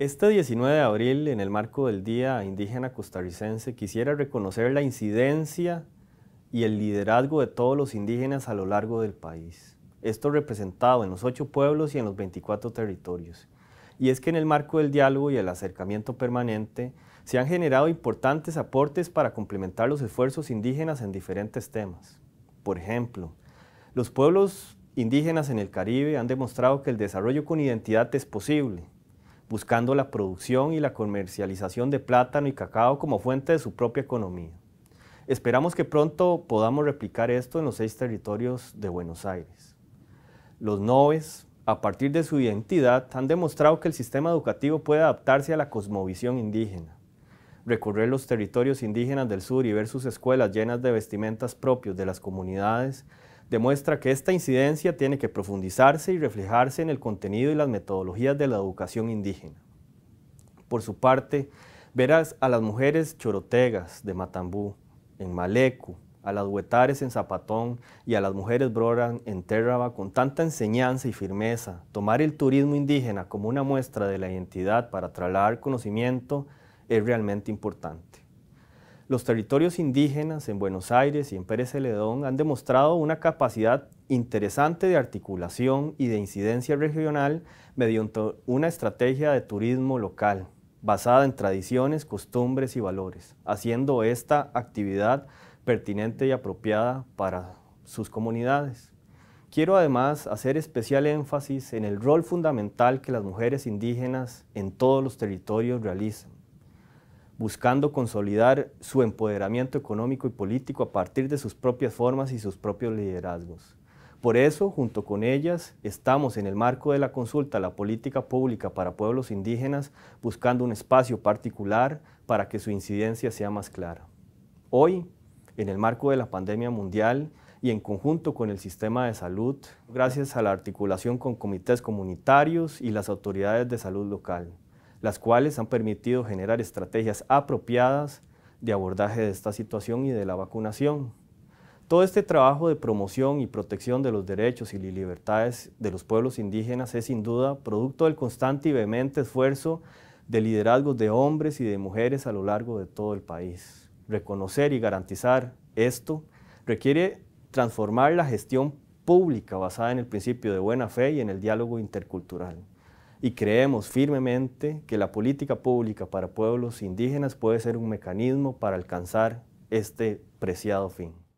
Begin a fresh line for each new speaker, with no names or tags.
Este 19 de abril, en el marco del Día Indígena Costarricense, quisiera reconocer la incidencia y el liderazgo de todos los indígenas a lo largo del país. Esto representado en los ocho pueblos y en los 24 territorios. Y es que en el marco del diálogo y el acercamiento permanente se han generado importantes aportes para complementar los esfuerzos indígenas en diferentes temas. Por ejemplo, los pueblos indígenas en el Caribe han demostrado que el desarrollo con identidad es posible buscando la producción y la comercialización de plátano y cacao como fuente de su propia economía. Esperamos que pronto podamos replicar esto en los seis territorios de Buenos Aires. Los noves, a partir de su identidad, han demostrado que el sistema educativo puede adaptarse a la cosmovisión indígena. Recorrer los territorios indígenas del sur y ver sus escuelas llenas de vestimentas propias de las comunidades demuestra que esta incidencia tiene que profundizarse y reflejarse en el contenido y las metodologías de la educación indígena. Por su parte, verás a las mujeres chorotegas de Matambú, en Malecu, a las huetares en Zapatón y a las mujeres broran en Terraba con tanta enseñanza y firmeza, tomar el turismo indígena como una muestra de la identidad para trasladar conocimiento es realmente importante los territorios indígenas en Buenos Aires y en Pérez Celedón han demostrado una capacidad interesante de articulación y de incidencia regional mediante una estrategia de turismo local basada en tradiciones, costumbres y valores, haciendo esta actividad pertinente y apropiada para sus comunidades. Quiero además hacer especial énfasis en el rol fundamental que las mujeres indígenas en todos los territorios realizan buscando consolidar su empoderamiento económico y político a partir de sus propias formas y sus propios liderazgos. Por eso, junto con ellas, estamos en el marco de la consulta a la política pública para pueblos indígenas buscando un espacio particular para que su incidencia sea más clara. Hoy, en el marco de la pandemia mundial y en conjunto con el sistema de salud, gracias a la articulación con comités comunitarios y las autoridades de salud local las cuales han permitido generar estrategias apropiadas de abordaje de esta situación y de la vacunación. Todo este trabajo de promoción y protección de los derechos y libertades de los pueblos indígenas es sin duda producto del constante y vehemente esfuerzo de liderazgos de hombres y de mujeres a lo largo de todo el país. Reconocer y garantizar esto requiere transformar la gestión pública basada en el principio de buena fe y en el diálogo intercultural y creemos firmemente que la política pública para pueblos indígenas puede ser un mecanismo para alcanzar este preciado fin.